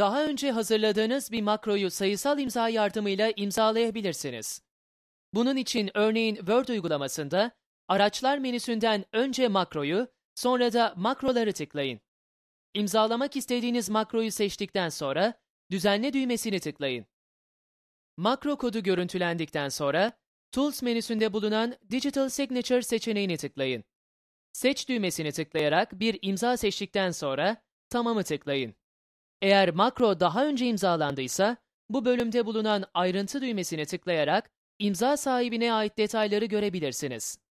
Daha önce hazırladığınız bir makroyu sayısal imza yardımıyla imzalayabilirsiniz. Bunun için örneğin Word uygulamasında Araçlar menüsünden önce makroyu, sonra da makroları tıklayın. İmzalamak istediğiniz makroyu seçtikten sonra düzenle düğmesini tıklayın. Makro kodu görüntülendikten sonra Tools menüsünde bulunan Digital Signature seçeneğini tıklayın. Seç düğmesini tıklayarak bir imza seçtikten sonra Tamam'ı tıklayın. Eğer makro daha önce imzalandıysa, bu bölümde bulunan ayrıntı düğmesine tıklayarak imza sahibine ait detayları görebilirsiniz.